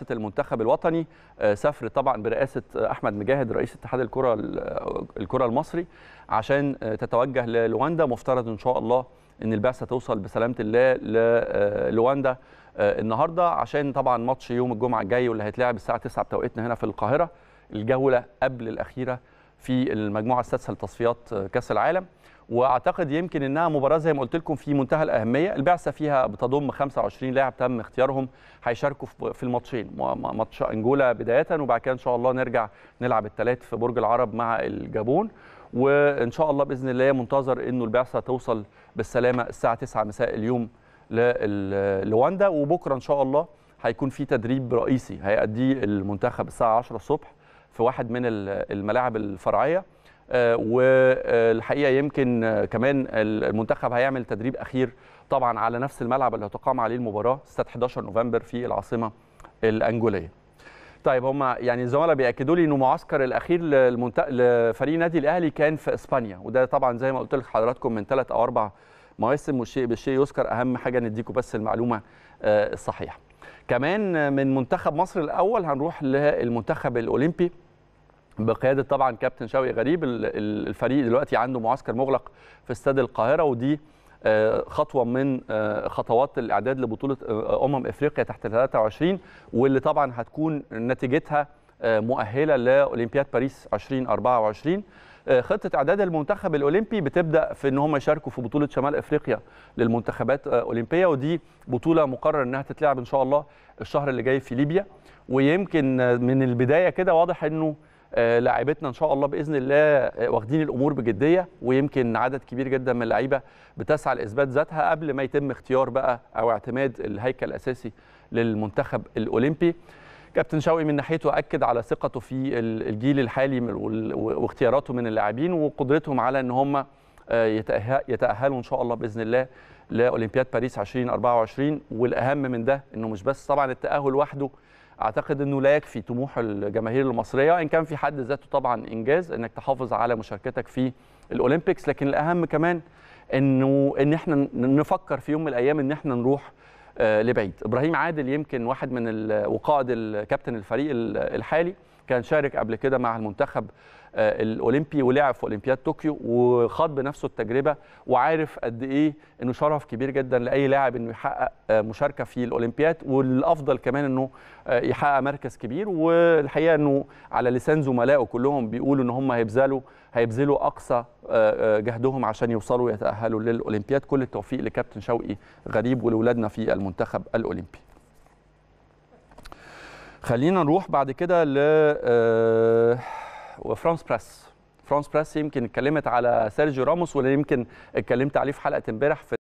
رئاسه المنتخب الوطني آه، سافرت طبعا برئاسه آه، احمد مجاهد رئيس اتحاد الكره آه، الكره المصري عشان تتوجه للواندا مفترض ان شاء الله ان البعثه توصل بسلامه الله للواندا النهارده عشان طبعا ماتش يوم الجمعه الجاي واللي هيتلعب الساعه 9 بتوقيتنا هنا في القاهره الجوله قبل الاخيره في المجموعه السادسه لتصفيات كاس العالم واعتقد يمكن انها مباراه زي ما قلت لكم في منتهى الاهميه البعثه فيها بتضم 25 لاعب تم اختيارهم هيشاركوا في الماتشين ماتش انجولا بدايه وبعد كده ان شاء الله نرجع نلعب الثلاث في برج العرب مع الجابون وان شاء الله باذن الله منتظر انه البعثه توصل بالسلامه الساعه 9 مساء اليوم للواندا وبكره ان شاء الله هيكون في تدريب رئيسي هيأديه المنتخب الساعه 10 الصبح في واحد من الملاعب الفرعيه آه، والحقيقه يمكن كمان المنتخب هيعمل تدريب اخير طبعا على نفس الملعب اللي هتقام عليه المباراه استاد 11 نوفمبر في العاصمه الانجوليه. طيب هم يعني الزملاء بياكدوا لي انه معسكر الاخير لفريق النادي الاهلي كان في اسبانيا وده طبعا زي ما قلت لحضراتكم من ثلاث او اربع مواسم والشيء بالشيء يذكر اهم حاجه نديكم بس المعلومه آه، الصحيحه. كمان من منتخب مصر الاول هنروح للمنتخب الاولمبي بقياده طبعا كابتن شوقي غريب الفريق دلوقتي عنده معسكر مغلق في استاد القاهره ودي آه، خطوه من آه، خطوات الاعداد لبطوله آه، امم افريقيا تحت 23 واللي طبعا هتكون نتيجتها مؤهله لاولمبياد باريس 2024 خطه اعداد المنتخب الاولمبي بتبدا في ان هم يشاركوا في بطوله شمال افريقيا للمنتخبات الاولمبيه ودي بطوله مقرر انها تتلعب ان شاء الله الشهر اللي جاي في ليبيا ويمكن من البدايه كده واضح انه آه، لاعيبتنا ان شاء الله باذن الله آه، واخدين الامور بجديه ويمكن عدد كبير جدا من اللعيبه بتسعى لاثبات ذاتها قبل ما يتم اختيار بقى او اعتماد الهيكل الاساسي للمنتخب الاولمبي كابتن شوقي من ناحيته اكد على ثقته في الجيل الحالي واختياراته من اللاعبين وقدرتهم على ان هم آه، يتاهلوا ان شاء الله باذن الله لاولمبياد باريس 2024 والاهم من ده انه مش بس طبعا التاهل وحده اعتقد انه لا يكفي طموح الجماهير المصريه ان كان في حد ذاته طبعا انجاز انك تحافظ على مشاركتك في الاولمبيكس لكن الاهم كمان انه ان احنا نفكر في يوم من الايام ان احنا نروح آه، لبعيد ابراهيم عادل يمكن واحد من وقائد الكابتن الفريق الحالي كان شارك قبل كده مع المنتخب آه، الاولمبي ولعب في اولمبياد طوكيو وخاض بنفسه التجربه وعارف قد ايه انه شرف كبير جدا لاي لاعب انه يحقق آه، مشاركه في الاولمبياد والافضل كمان انه آه، يحقق مركز كبير والحقيقه انه على لسان زملائه كلهم بيقولوا ان هم هيبذلوا هيبذلوا اقصى جهدهم عشان يوصلوا يتاهلوا للاولمبياد كل التوفيق لكابتن شوقي غريب ولولادنا في المنتخب الاولمبي خلينا نروح بعد كده ل وفرانس بريس فرانس بريس يمكن اتكلمت على سيرجيو راموس واللي يمكن اتكلمت عليه في حلقه امبارح في